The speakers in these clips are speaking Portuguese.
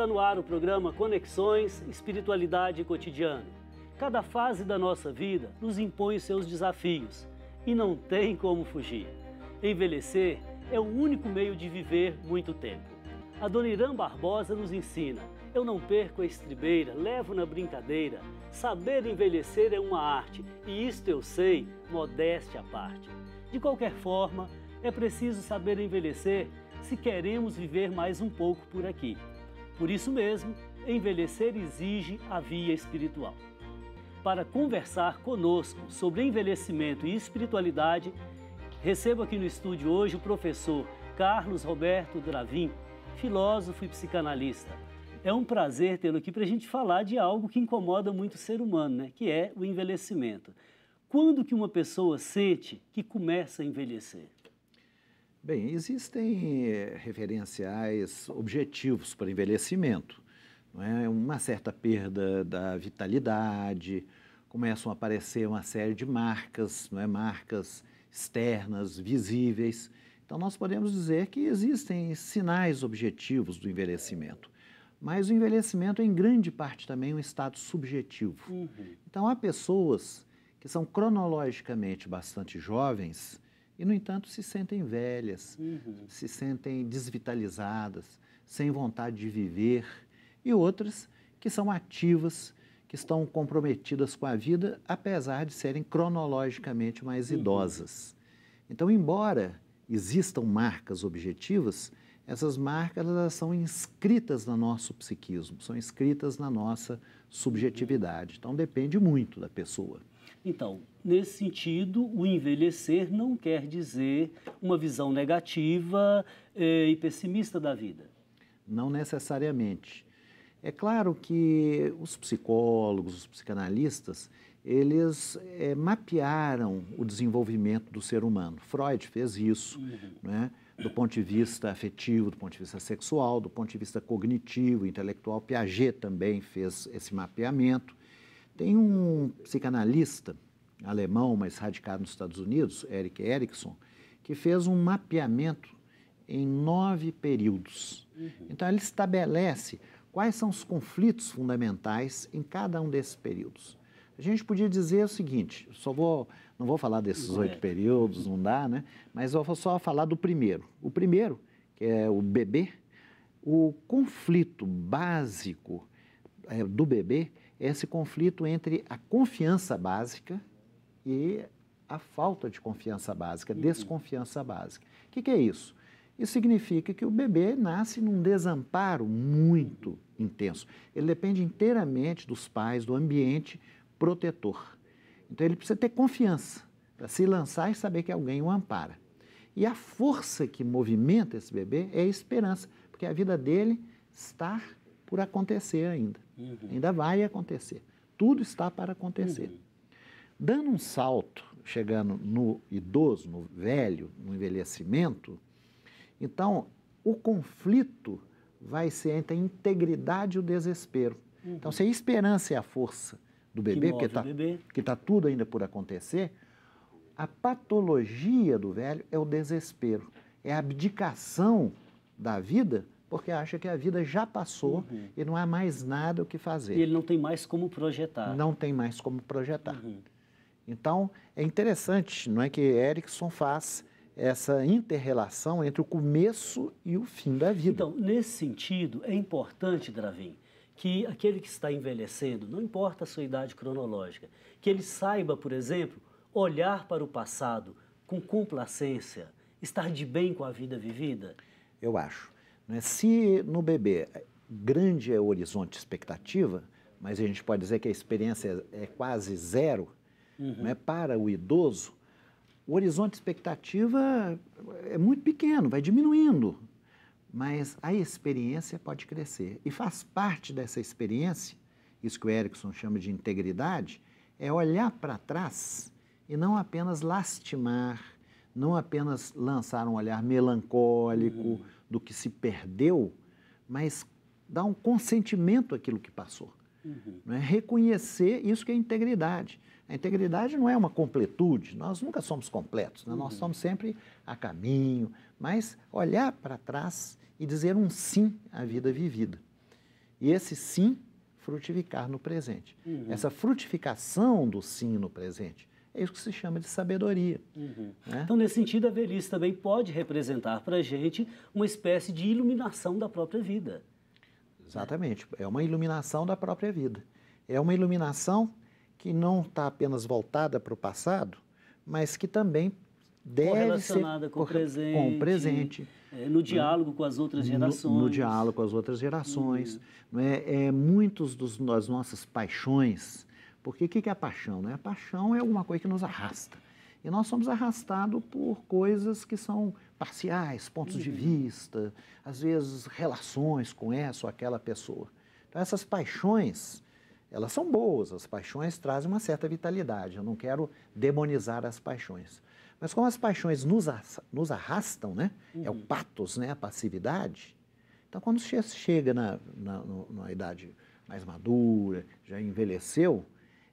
Está no ar o programa Conexões Espiritualidade e Cotidiano. Cada fase da nossa vida nos impõe seus desafios e não tem como fugir. Envelhecer é o único meio de viver muito tempo. A Dona Irã Barbosa nos ensina: eu não perco a estribeira, levo na brincadeira. Saber envelhecer é uma arte e isto eu sei, modéstia à parte. De qualquer forma, é preciso saber envelhecer se queremos viver mais um pouco por aqui. Por isso mesmo, envelhecer exige a via espiritual. Para conversar conosco sobre envelhecimento e espiritualidade, recebo aqui no estúdio hoje o professor Carlos Roberto Dravin, filósofo e psicanalista. É um prazer tê-lo aqui para a gente falar de algo que incomoda muito o ser humano, né? que é o envelhecimento. Quando que uma pessoa sente que começa a envelhecer? Bem, existem eh, referenciais objetivos para envelhecimento. Não é? Uma certa perda da vitalidade, começam a aparecer uma série de marcas, não é? marcas externas, visíveis. Então, nós podemos dizer que existem sinais objetivos do envelhecimento. Mas o envelhecimento é, em grande parte, também um estado subjetivo. Uhum. Então, há pessoas que são cronologicamente bastante jovens e, no entanto, se sentem velhas, uhum. se sentem desvitalizadas, sem vontade de viver, e outras que são ativas, que estão comprometidas com a vida, apesar de serem cronologicamente mais uhum. idosas. Então, embora existam marcas objetivas, essas marcas elas são inscritas no nosso psiquismo, são inscritas na nossa uhum. subjetividade. Então, depende muito da pessoa. Então, nesse sentido, o envelhecer não quer dizer uma visão negativa eh, e pessimista da vida. Não necessariamente. É claro que os psicólogos, os psicanalistas, eles é, mapearam o desenvolvimento do ser humano. Freud fez isso, uhum. né? do ponto de vista afetivo, do ponto de vista sexual, do ponto de vista cognitivo, intelectual. Piaget também fez esse mapeamento. Tem um psicanalista alemão, mas radicado nos Estados Unidos, Eric Erickson, que fez um mapeamento em nove períodos. Uhum. Então, ele estabelece quais são os conflitos fundamentais em cada um desses períodos. A gente podia dizer o seguinte, só vou, não vou falar desses oito é. períodos, não dá, né? Mas vou só falar do primeiro. O primeiro, que é o bebê, o conflito básico é, do bebê esse conflito entre a confiança básica e a falta de confiança básica, uhum. desconfiança básica. O que, que, é isso? Isso significa que o bebê nasce num desamparo muito intenso. Ele depende inteiramente dos pais, do ambiente protetor. Então ele precisa ter confiança para se lançar e saber que alguém o ampara. E a força que movimenta esse bebê é a esperança, porque a vida dele está por acontecer ainda. Uhum. Ainda vai acontecer. Tudo está para acontecer. Uhum. Dando um salto, chegando no idoso, no velho, no envelhecimento, então o conflito vai ser entre a integridade e o desespero. Uhum. Então, se a esperança é a força do tá bebê, que está tá tudo ainda por acontecer, a patologia do velho é o desespero, é a abdicação da vida porque acha que a vida já passou uhum. e não há mais nada o que fazer. E ele não tem mais como projetar. Não tem mais como projetar. Uhum. Então, é interessante, não é que Erickson faz essa interrelação entre o começo e o fim da vida. Então, nesse sentido, é importante, Dravin, que aquele que está envelhecendo, não importa a sua idade cronológica, que ele saiba, por exemplo, olhar para o passado com complacência, estar de bem com a vida vivida. Eu acho. Né? Se no bebê grande é o horizonte expectativa, mas a gente pode dizer que a experiência é quase zero, uhum. né? para o idoso, o horizonte expectativa é muito pequeno, vai diminuindo, mas a experiência pode crescer. E faz parte dessa experiência, isso que o Erickson chama de integridade, é olhar para trás e não apenas lastimar, não apenas lançar um olhar melancólico, uhum do que se perdeu, mas dar um consentimento àquilo que passou. Uhum. é Reconhecer isso que é integridade. A integridade não é uma completude, nós nunca somos completos, né? uhum. nós somos sempre a caminho, mas olhar para trás e dizer um sim à vida vivida. E esse sim frutificar no presente. Uhum. Essa frutificação do sim no presente é isso que se chama de sabedoria. Uhum. Né? Então, nesse sentido, a velhice também pode representar para a gente uma espécie de iluminação da própria vida. Exatamente, é uma iluminação da própria vida. É uma iluminação que não está apenas voltada para o passado, mas que também deve ser com, o presente, com o presente. É, no diálogo com as outras gerações. No, no, diálogo com as outras gerações. Hum. É, muitos das nossas paixões porque o que é a paixão? Né? A paixão é alguma coisa que nos arrasta. E nós somos arrastados por coisas que são parciais, pontos uhum. de vista, às vezes relações com essa ou aquela pessoa. Então, essas paixões, elas são boas, as paixões trazem uma certa vitalidade. Eu não quero demonizar as paixões. Mas como as paixões nos, nos arrastam, né? Uhum. É o uhum. patos, né? A passividade. Então, quando chega na, na, na idade mais madura, já envelheceu,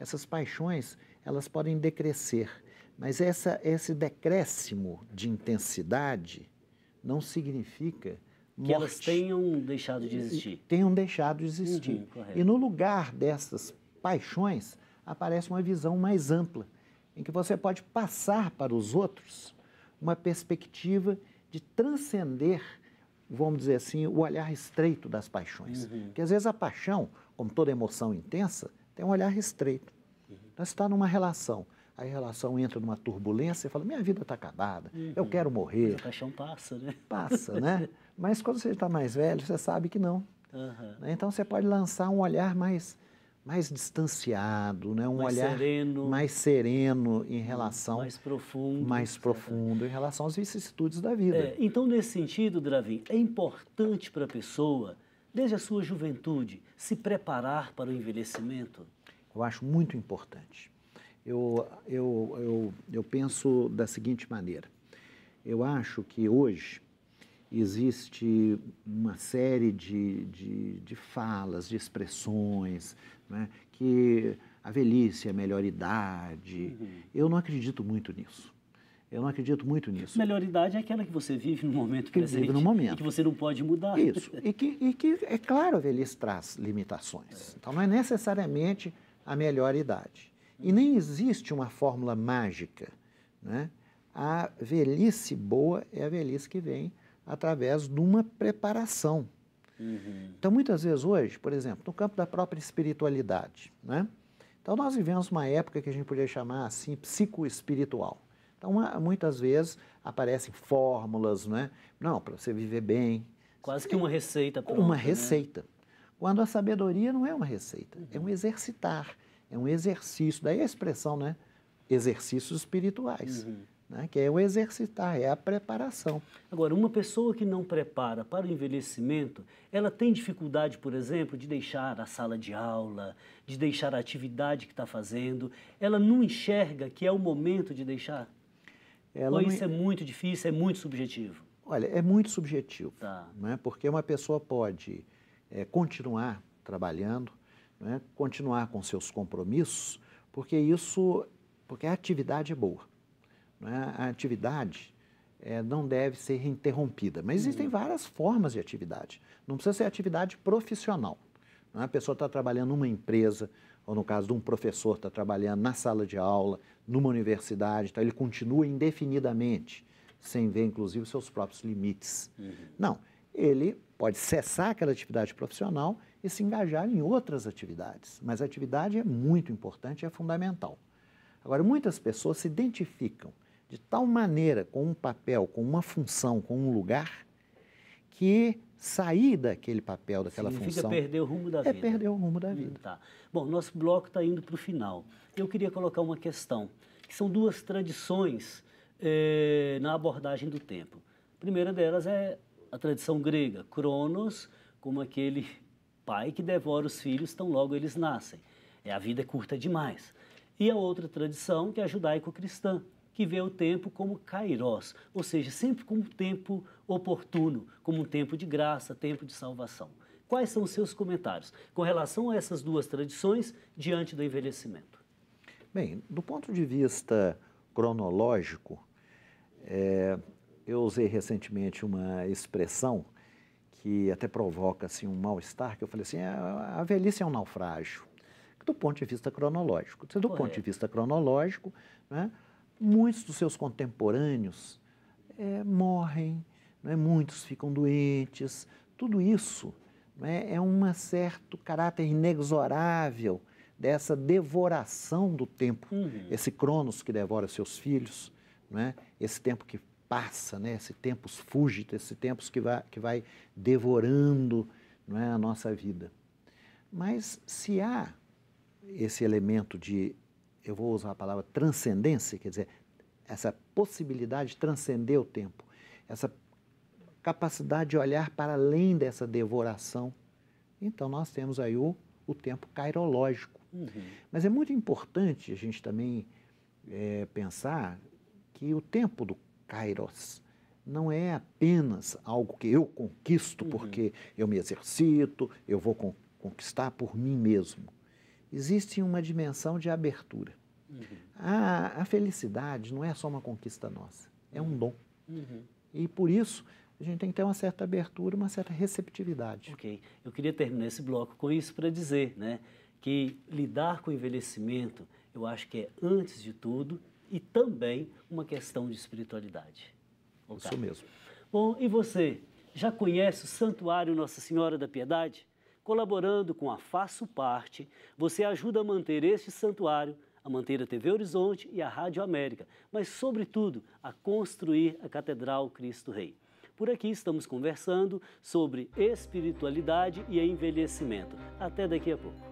essas paixões elas podem decrescer, mas essa, esse decréscimo de intensidade não significa que morte. elas tenham deixado de existir. Tenham deixado de existir. Uhum, e no lugar dessas paixões aparece uma visão mais ampla, em que você pode passar para os outros uma perspectiva de transcender, vamos dizer assim, o olhar estreito das paixões. Uhum. Porque às vezes a paixão, como toda emoção intensa, tem um olhar restrito. Uhum. Então, você está numa relação. Aí a relação entra numa turbulência e fala: minha vida está acabada, uhum. eu quero morrer. A paixão passa, né? Passa, né? Mas quando você está mais velho, você sabe que não. Uhum. Então você pode lançar um olhar mais, mais distanciado, né? um mais olhar sereno. mais sereno em uhum. relação. Mais profundo. Mais profundo em relação às vicissitudes da vida. É, então, nesse sentido, Dravin, é importante para a pessoa desde a sua juventude, se preparar para o envelhecimento? Eu acho muito importante. Eu, eu, eu, eu penso da seguinte maneira: eu acho que hoje existe uma série de, de, de falas, de expressões, né, que a velhice é a melhor idade. Uhum. Eu não acredito muito nisso. Eu não acredito muito nisso. Melhor idade é aquela que você vive no momento que presente. Vive no momento. E que você não pode mudar. Isso. E que, e que é claro, a velhice traz limitações. Então, não é necessariamente a melhor idade. E nem existe uma fórmula mágica. Né? A velhice boa é a velhice que vem através de uma preparação. Uhum. Então, muitas vezes hoje, por exemplo, no campo da própria espiritualidade, né? Então, nós vivemos uma época que a gente poderia chamar assim psicoespiritual. Então, muitas vezes aparecem fórmulas, né? Não, para você viver bem. Quase que uma receita. Pronta, uma né? receita. Né? Quando a sabedoria não é uma receita, uhum. é um exercitar, é um exercício. Daí a expressão, né? Exercícios espirituais. Uhum. Né, que é o exercitar, é a preparação. Agora, uma pessoa que não prepara para o envelhecimento, ela tem dificuldade, por exemplo, de deixar a sala de aula, de deixar a atividade que está fazendo, ela não enxerga que é o momento de deixar? Ela Ou isso não... é muito difícil, é muito subjetivo? Olha, é muito subjetivo, tá. né? porque uma pessoa pode é, continuar trabalhando, né? continuar com seus compromissos, porque isso, porque a atividade é boa. Né? A atividade é, não deve ser interrompida, mas existem uhum. várias formas de atividade. Não precisa ser atividade profissional. Né? A pessoa está trabalhando numa empresa, ou no caso de um professor está trabalhando na sala de aula, numa universidade, então ele continua indefinidamente, sem ver, inclusive, seus próprios limites. Uhum. Não, ele pode cessar aquela atividade profissional e se engajar em outras atividades. Mas a atividade é muito importante, é fundamental. Agora, muitas pessoas se identificam de tal maneira com um papel, com uma função, com um lugar, que sair daquele papel, daquela Significa função. Significa perder o rumo da é vida. É perder o rumo da hum, vida. Hum, tá. Bom, nosso bloco está indo para o final. Eu queria colocar uma questão, que são duas tradições eh, na abordagem do tempo. A primeira delas é a tradição grega, Cronos, como aquele pai que devora os filhos tão logo eles nascem. É, a vida é curta demais. E a outra tradição, que é a judaico-cristã, que vê o tempo como kairos, ou seja, sempre como um tempo oportuno, como um tempo de graça, tempo de salvação. Quais são os seus comentários com relação a essas duas tradições diante do envelhecimento? Bem, do ponto de vista cronológico, é, eu usei recentemente uma expressão que até provoca assim, um mal-estar, que eu falei assim, a, é, a velhice é um naufrágio, do ponto de vista cronológico. Do Correto. ponto de vista cronológico, né, muitos dos seus contemporâneos é, morrem, é? muitos ficam doentes. Tudo isso é, é um certo caráter inexorável dessa devoração do tempo, uhum. esse Cronos que devora seus filhos, é? esse tempo que passa, né? esse tempo fugit, esse tempo que vai, que vai devorando é? a nossa vida. Mas se há esse elemento de eu vou usar a palavra transcendência, quer dizer, essa possibilidade de transcender o tempo, essa capacidade de olhar para além dessa devoração. Então, nós temos aí o, o tempo cairológico. Uhum. Mas é muito importante a gente também é, pensar que o tempo do kairos não é apenas algo que eu conquisto uhum. porque eu me exercito, eu vou con conquistar por mim mesmo existe uma dimensão de abertura. Uhum. A, a, felicidade não é só uma conquista nossa, é um dom. Uhum. E por isso a gente tem que ter uma certa abertura, uma certa receptividade. Ok. Eu queria terminar esse bloco com isso para dizer né, que lidar com o envelhecimento, eu acho que é, antes de tudo, e também uma questão de espiritualidade. Isso mesmo. Bom, e você? Já conhece o Santuário Nossa Senhora da Piedade? Colaborando com a Faço Parte, você ajuda a manter este santuário, a manter a TV Horizonte e a Rádio América, mas, sobretudo, a construir a Catedral Cristo Rei. Por aqui estamos conversando sobre espiritualidade e envelhecimento. Até daqui a pouco.